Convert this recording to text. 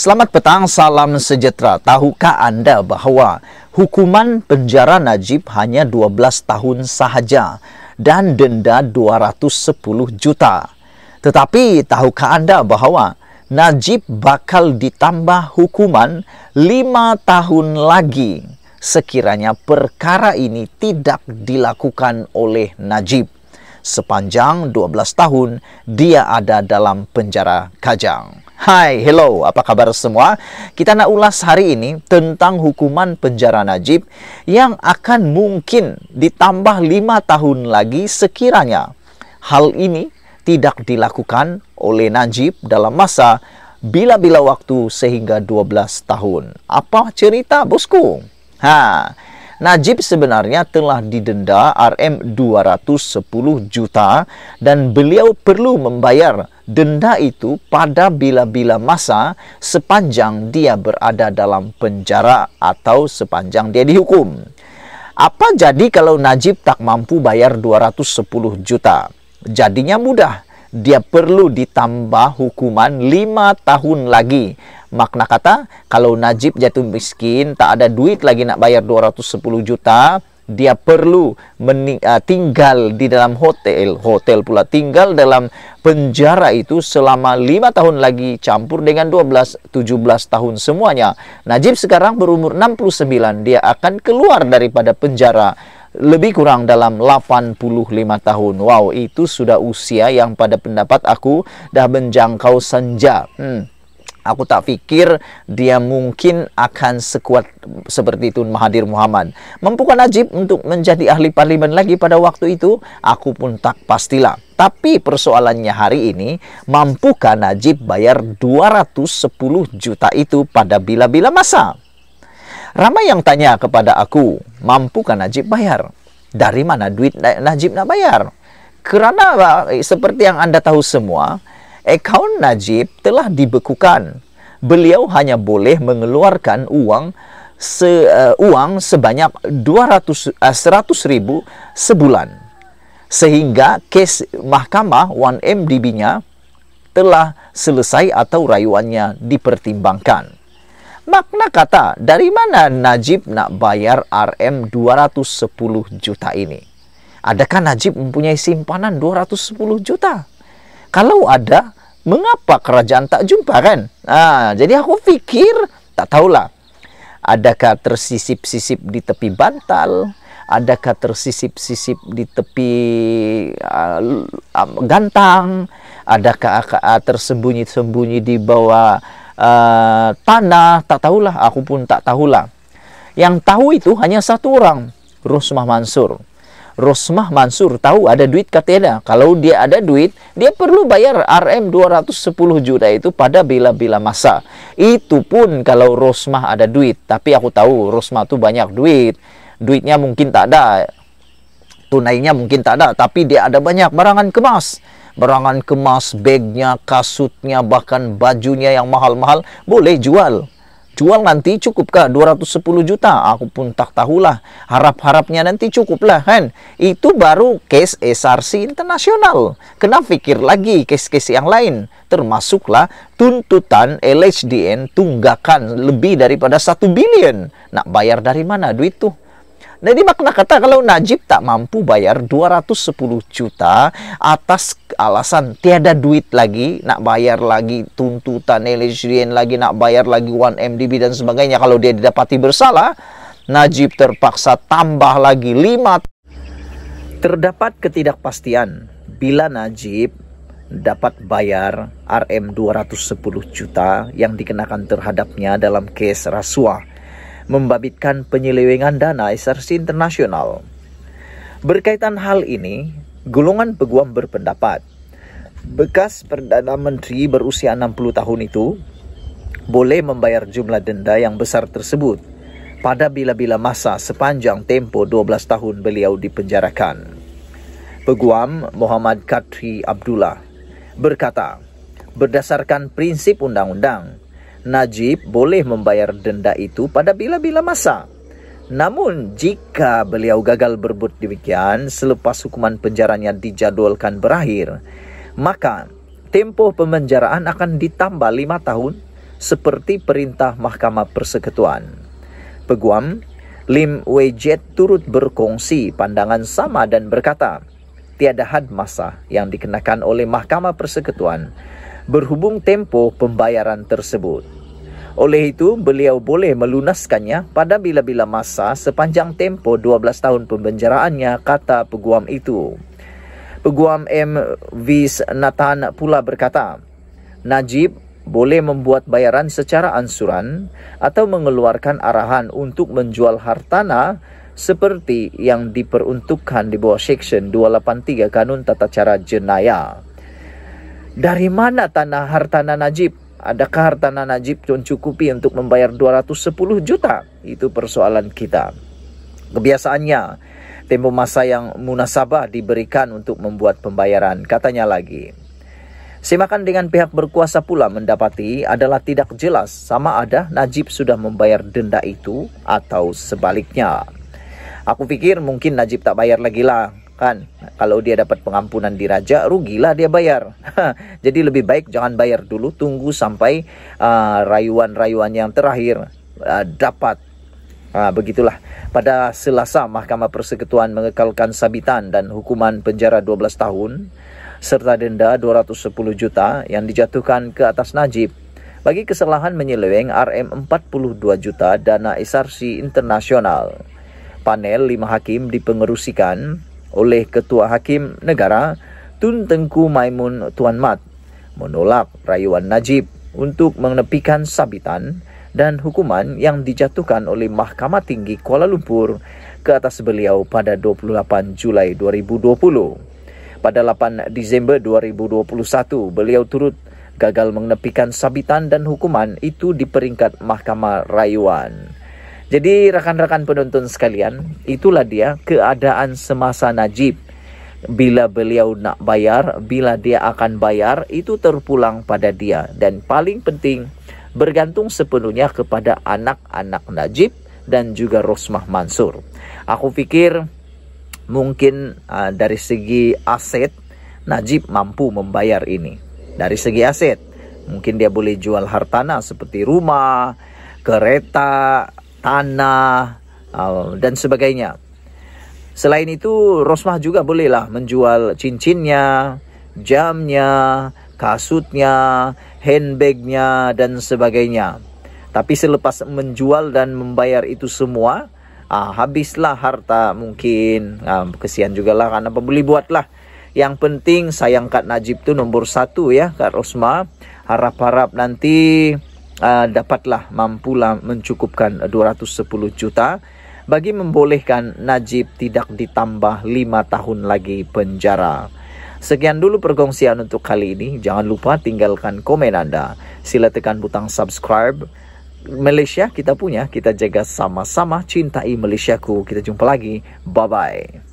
Selamat petang, salam sejahtera. Tahukah Anda bahwa hukuman penjara Najib hanya 12 tahun sahaja dan denda 210 juta. Tetapi tahukah Anda bahwa Najib bakal ditambah hukuman 5 tahun lagi sekiranya perkara ini tidak dilakukan oleh Najib. Sepanjang 12 tahun dia ada dalam penjara Kajang. Hai, hello, apa kabar semua? Kita nak ulas hari ini tentang hukuman penjara Najib yang akan mungkin ditambah 5 tahun lagi sekiranya hal ini tidak dilakukan oleh Najib dalam masa bila-bila waktu sehingga 12 tahun. Apa cerita bosku? Haa, Najib sebenarnya telah didenda RM 210 juta dan beliau perlu membayar denda itu pada bila-bila masa sepanjang dia berada dalam penjara atau sepanjang dia dihukum. Apa jadi kalau Najib tak mampu bayar 210 juta? Jadinya mudah dia perlu ditambah hukuman lima tahun lagi. Makna kata, kalau Najib jatuh miskin, tak ada duit lagi nak bayar 210 juta, dia perlu eh, tinggal di dalam hotel, hotel pula tinggal dalam penjara itu selama lima tahun lagi campur dengan 12 17 tahun semuanya. Najib sekarang berumur 69, dia akan keluar daripada penjara lebih kurang dalam 85 tahun. Wow, itu sudah usia yang pada pendapat aku dah menjangkau senja. Hmm. Aku tak fikir dia mungkin akan sekuat seperti Tun Mahathir Muhammad. Mampukah Najib untuk menjadi ahli parlimen lagi pada waktu itu? Aku pun tak pastilah. Tapi persoalannya hari ini, mampukan Najib bayar 210 juta itu pada bila-bila masa? Ramai yang tanya kepada aku, mampukah Najib bayar? Dari mana duit Najib nak bayar? Kerana seperti yang anda tahu semua, akaun Najib telah dibekukan. Beliau hanya boleh mengeluarkan uang se, uh, uang sebanyak 200 uh, 100 ribu sebulan. Sehingga kes mahkamah 1MDB-nya telah selesai atau rayuannya dipertimbangkan. Makna kata, dari mana Najib nak bayar RM 210 juta ini? Adakah Najib mempunyai simpanan 210 juta? Kalau ada, mengapa kerajaan tak jumpa kan? Nah, jadi aku pikir, tak tahulah. Adakah tersisip-sisip di tepi bantal? Adakah tersisip-sisip di tepi uh, uh, gantang? Adakah uh, tersembunyi-sembunyi di bawah uh, tanah, tak tahulah, aku pun tak tahulah. Yang tahu itu hanya satu orang, Rosmah Mansur. Rosmah Mansur tahu ada duit katanya. Kalau dia ada duit, dia perlu bayar RM 210 juta itu pada bila-bila masa. Itu pun kalau Rosmah ada duit. Tapi aku tahu Rosmah tuh banyak duit. Duitnya mungkin tak ada. Tunainya mungkin tak ada, tapi dia ada banyak barangan kemas berangan kemas, bagnya, kasutnya, bahkan bajunya yang mahal-mahal, boleh jual. Jual nanti cukupkah 210 juta? Aku pun tak tahulah. Harap-harapnya nanti cukuplah kan. Itu baru case SRC internasional. Kena pikir lagi case-case yang lain. Termasuklah tuntutan LHDN tunggakan lebih daripada satu bilion. Nak bayar dari mana duit tuh? Jadi makna kata kalau Najib tak mampu bayar 210 juta atas alasan tiada duit lagi nak bayar lagi tuntutan LHDN lagi nak bayar lagi 1MDB dan sebagainya kalau dia didapati bersalah Najib terpaksa tambah lagi 5 terdapat ketidakpastian bila Najib dapat bayar RM 210 juta yang dikenakan terhadapnya dalam kes rasuah membabitkan penyelewengan dana SRC internasional. Berkaitan hal ini, Golongan Peguam berpendapat bekas Perdana Menteri berusia 60 tahun itu boleh membayar jumlah denda yang besar tersebut pada bila-bila masa sepanjang tempoh 12 tahun beliau dipenjarakan. Peguam Muhammad Katri Abdullah berkata, berdasarkan prinsip undang-undang, Najib boleh membayar denda itu pada bila-bila masa. Namun jika beliau gagal berbuat demikian selepas hukuman penjaranya dijadwalkan berakhir, maka tempoh pemenjaraan akan ditambah lima tahun seperti perintah Mahkamah Persekutuan. Peguam Lim Wejet turut berkongsi pandangan sama dan berkata, tiada had masa yang dikenakan oleh Mahkamah Persekutuan berhubung tempoh pembayaran tersebut. Oleh itu, beliau boleh melunaskannya pada bila-bila masa sepanjang tempoh 12 tahun pembenjaraannya, kata peguam itu. Peguam M. Viz Nathan pula berkata, Najib boleh membuat bayaran secara ansuran atau mengeluarkan arahan untuk menjual hartana seperti yang diperuntukkan di bawah Seksyen 283 Kanun Tata Cara Jenayah. Dari mana tanah hartana Najib? Adakah hartana Najib mencukupi untuk membayar 210 juta? Itu persoalan kita. Kebiasaannya, tempo masa yang munasabah diberikan untuk membuat pembayaran. Katanya lagi, Simakan dengan pihak berkuasa pula mendapati adalah tidak jelas sama ada Najib sudah membayar denda itu atau sebaliknya. Aku pikir mungkin Najib tak bayar lagi lah kan. Kalau dia dapat pengampunan di raja, rugilah dia bayar. Jadi lebih baik jangan bayar dulu, tunggu sampai uh, rayuan-rayuan yang terakhir uh, dapat Ha, begitulah. Pada Selasa, Mahkamah Persekutuan mengekalkan sabitan dan hukuman penjara 12 tahun serta denda 210 juta yang dijatuhkan ke atas Najib bagi kesalahan menyeleweng RM42 juta dana SRC internasional. Panel lima hakim dipengerusikan oleh Ketua Hakim Negara Tun Tengku Maimun Tuan Mat menolak rayuan Najib untuk menepikan sabitan dan hukuman yang dijatuhkan oleh Mahkamah Tinggi Kuala Lumpur ke atas beliau pada 28 Julai 2020. Pada 8 Disember 2021, beliau turut gagal menepikan sabitan dan hukuman itu di peringkat Mahkamah Rayuan. Jadi rakan-rakan penonton sekalian, itulah dia keadaan semasa Najib. Bila beliau nak bayar, bila dia akan bayar, itu terpulang pada dia. Dan paling penting, bergantung sepenuhnya kepada anak-anak Najib dan juga Rosmah Mansur. Aku pikir mungkin uh, dari segi aset Najib mampu membayar ini. Dari segi aset, mungkin dia boleh jual hartana seperti rumah, kereta, tanah uh, dan sebagainya. Selain itu, Rosmah juga bolehlah menjual cincinnya, jamnya, kasutnya, handbagnya dan sebagainya. Tapi selepas menjual dan membayar itu semua, ah, habislah harta mungkin. Ah, kesian juga lah karena pembeli buatlah. Yang penting sayang Kak Najib tu nomor satu ya Kak Rosma. Harap-harap nanti ah, dapatlah lah mencukupkan 210 juta bagi membolehkan Najib tidak ditambah 5 tahun lagi penjara. Sekian dulu perkongsian untuk kali ini. Jangan lupa tinggalkan komen Anda. Sila tekan butang subscribe. Malaysia kita punya, kita jaga sama-sama cintai Malaysiaku. Kita jumpa lagi. Bye-bye.